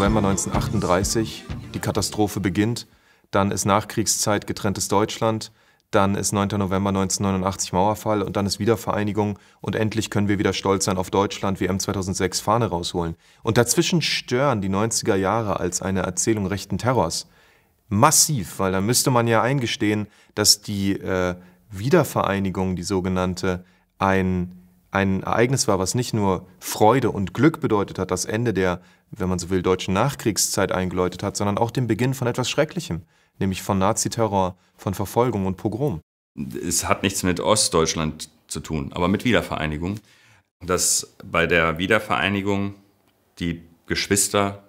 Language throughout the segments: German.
November 1938, die Katastrophe beginnt, dann ist Nachkriegszeit getrenntes Deutschland, dann ist 9. November 1989 Mauerfall und dann ist Wiedervereinigung und endlich können wir wieder stolz sein auf Deutschland, WM 2006 Fahne rausholen. Und dazwischen stören die 90er Jahre als eine Erzählung rechten Terrors. Massiv, weil da müsste man ja eingestehen, dass die äh, Wiedervereinigung, die sogenannte, ein ein Ereignis war, was nicht nur Freude und Glück bedeutet hat, das Ende der, wenn man so will, deutschen Nachkriegszeit eingeläutet hat, sondern auch den Beginn von etwas Schrecklichem, nämlich von Naziterror, von Verfolgung und Pogrom. Es hat nichts mit Ostdeutschland zu tun, aber mit Wiedervereinigung. Dass bei der Wiedervereinigung die Geschwister,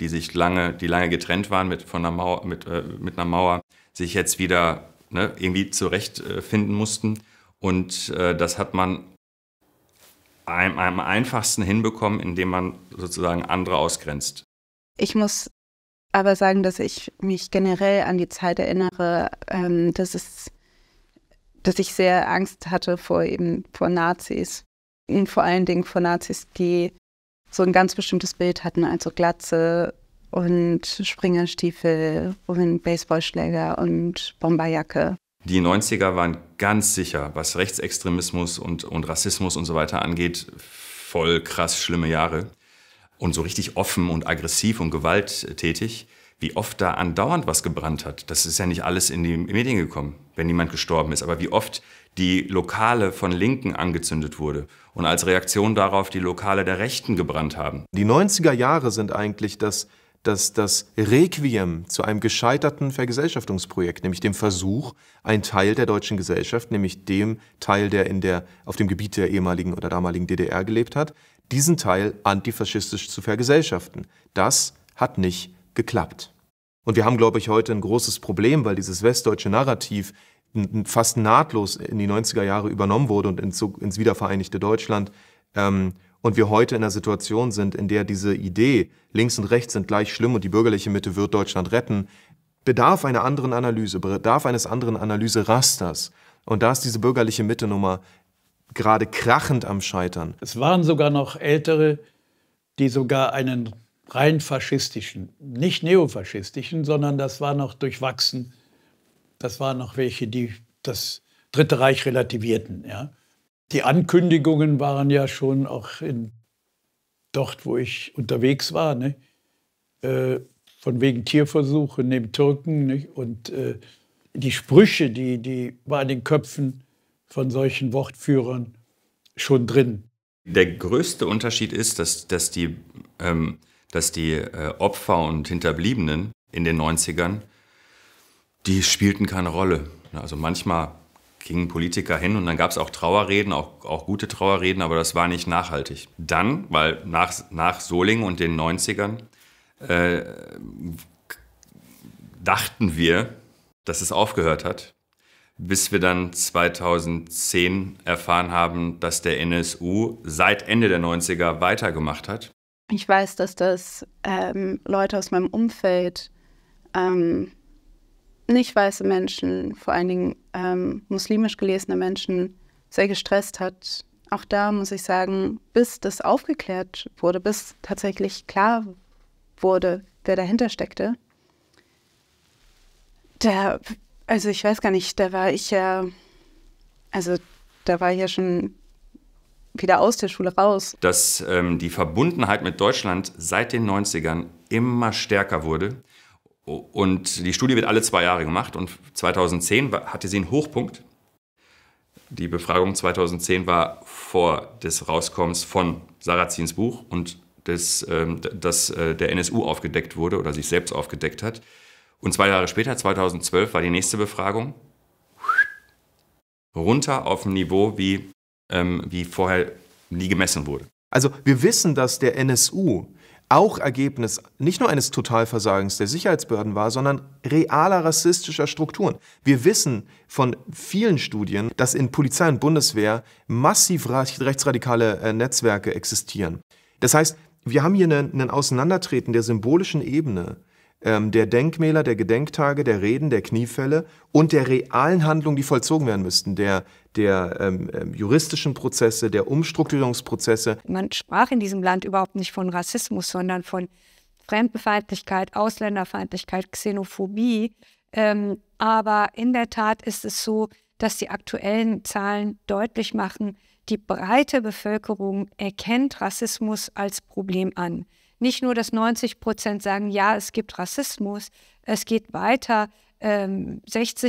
die sich lange, die lange getrennt waren mit, von einer Mauer, mit, äh, mit einer Mauer, sich jetzt wieder ne, irgendwie zurechtfinden mussten. Und äh, das hat man am, am einfachsten hinbekommen, indem man sozusagen andere ausgrenzt. Ich muss aber sagen, dass ich mich generell an die Zeit erinnere, ähm, dass es, dass ich sehr Angst hatte vor eben vor Nazis und vor allen Dingen vor Nazis, die so ein ganz bestimmtes Bild hatten, also Glatze und Springerstiefel und Baseballschläger und Bomberjacke. Die 90er waren ganz sicher, was Rechtsextremismus und, und Rassismus und so weiter angeht, voll krass schlimme Jahre. Und so richtig offen und aggressiv und gewalttätig, wie oft da andauernd was gebrannt hat. Das ist ja nicht alles in die Medien gekommen, wenn jemand gestorben ist, aber wie oft die Lokale von Linken angezündet wurde und als Reaktion darauf die Lokale der Rechten gebrannt haben. Die 90er Jahre sind eigentlich das dass das Requiem zu einem gescheiterten Vergesellschaftungsprojekt, nämlich dem Versuch, ein Teil der deutschen Gesellschaft, nämlich dem Teil, der, in der auf dem Gebiet der ehemaligen oder damaligen DDR gelebt hat, diesen Teil antifaschistisch zu vergesellschaften. Das hat nicht geklappt. Und wir haben, glaube ich, heute ein großes Problem, weil dieses westdeutsche Narrativ fast nahtlos in die 90er Jahre übernommen wurde und ins, ins wiedervereinigte Deutschland ähm, und wir heute in einer Situation sind, in der diese Idee, links und rechts sind gleich schlimm und die bürgerliche Mitte wird Deutschland retten, bedarf einer anderen Analyse, bedarf eines anderen Analyserasters. Und da ist diese bürgerliche Mitte-Nummer gerade krachend am Scheitern. Es waren sogar noch Ältere, die sogar einen rein faschistischen, nicht neofaschistischen, sondern das war noch durchwachsen. Das waren noch welche, die das Dritte Reich relativierten. Ja? die Ankündigungen waren ja schon auch in, dort, wo ich unterwegs war, ne? Äh, von wegen Tierversuche neben Türken. Ne? Und äh, die Sprüche, die, die waren in den Köpfen von solchen Wortführern schon drin. Der größte Unterschied ist, dass, dass die, ähm, dass die äh, Opfer und Hinterbliebenen in den 90ern, die spielten keine Rolle. Also manchmal gingen Politiker hin und dann gab es auch Trauerreden, auch, auch gute Trauerreden, aber das war nicht nachhaltig. Dann, weil nach, nach Soling und den 90ern äh, dachten wir, dass es aufgehört hat, bis wir dann 2010 erfahren haben, dass der NSU seit Ende der 90er weitergemacht hat. Ich weiß, dass das ähm, Leute aus meinem Umfeld ähm, nicht weiße Menschen, vor allen Dingen ähm, muslimisch gelesene Menschen, sehr gestresst hat. Auch da muss ich sagen, bis das aufgeklärt wurde, bis tatsächlich klar wurde, wer dahinter steckte, da, also ich weiß gar nicht, da war ich ja, also da war ich ja schon wieder aus der Schule raus. Dass ähm, die Verbundenheit mit Deutschland seit den 90ern immer stärker wurde und die Studie wird alle zwei Jahre gemacht und 2010 hatte sie einen Hochpunkt. Die Befragung 2010 war vor des Rauskommens von Sarrazins Buch und des, ähm, dass äh, der NSU aufgedeckt wurde oder sich selbst aufgedeckt hat. Und zwei Jahre später, 2012, war die nächste Befragung runter auf ein Niveau, wie, ähm, wie vorher nie gemessen wurde. Also wir wissen, dass der NSU auch Ergebnis nicht nur eines Totalversagens der Sicherheitsbehörden war, sondern realer rassistischer Strukturen. Wir wissen von vielen Studien, dass in Polizei und Bundeswehr massiv rechtsradikale äh, Netzwerke existieren. Das heißt, wir haben hier ein Auseinandertreten der symbolischen Ebene ähm, der Denkmäler, der Gedenktage, der Reden, der Kniefälle und der realen Handlungen, die vollzogen werden müssten, der, der ähm, ähm, juristischen Prozesse, der Umstrukturierungsprozesse. Man sprach in diesem Land überhaupt nicht von Rassismus, sondern von Fremdenfeindlichkeit, Ausländerfeindlichkeit, Xenophobie. Ähm, aber in der Tat ist es so, dass die aktuellen Zahlen deutlich machen, die breite Bevölkerung erkennt Rassismus als Problem an nicht nur, dass 90 Prozent sagen, ja, es gibt Rassismus, es geht weiter. 60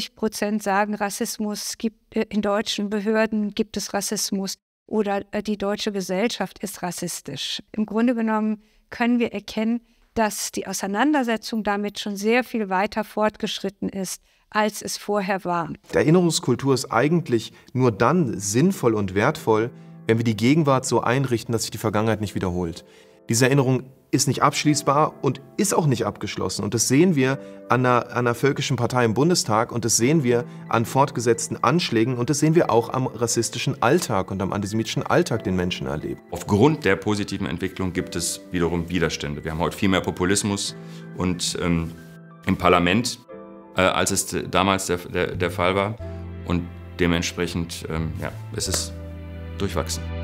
ähm, Prozent sagen, Rassismus gibt äh, in deutschen Behörden gibt es Rassismus oder äh, die deutsche Gesellschaft ist rassistisch. Im Grunde genommen können wir erkennen, dass die Auseinandersetzung damit schon sehr viel weiter fortgeschritten ist, als es vorher war. Die Erinnerungskultur ist eigentlich nur dann sinnvoll und wertvoll, wenn wir die Gegenwart so einrichten, dass sich die Vergangenheit nicht wiederholt. Diese Erinnerung ist nicht abschließbar und ist auch nicht abgeschlossen. Und das sehen wir an einer, an einer völkischen Partei im Bundestag und das sehen wir an fortgesetzten Anschlägen und das sehen wir auch am rassistischen Alltag und am antisemitischen Alltag, den Menschen erleben. Aufgrund der positiven Entwicklung gibt es wiederum Widerstände. Wir haben heute viel mehr Populismus und ähm, im Parlament, äh, als es damals der, der, der, Fall war. Und dementsprechend, ähm, ja, es ist durchwachsen.